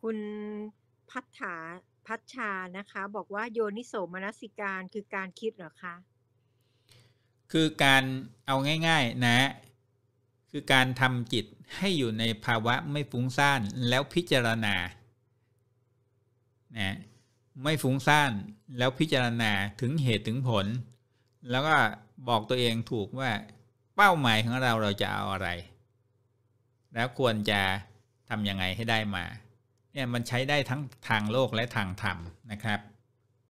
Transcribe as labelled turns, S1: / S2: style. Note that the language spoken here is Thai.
S1: คุณพัฒถา พัชชานะคะ บอกว่าโยนิโสมนสิการ คือการคิดเหรอ คะ
S2: คือการเอาง่าย ๆนะ คือการทำจิตให้อยู่ในภาวะไม่ฟุ้งซ่านแล้วพิจารณานะไม่ฟุ้งซ่านแล้วพิจารณาถึงเหตุถึงผล แล้วก็บอกตัวเองถูกว่าเป้าหมายของเราเราจะเอาอะไร แล้วควรจะทำยังไงให้ได้มาเนี่ยมันใช้ได้ทั้งทางโลกและทางธรรมนะครับ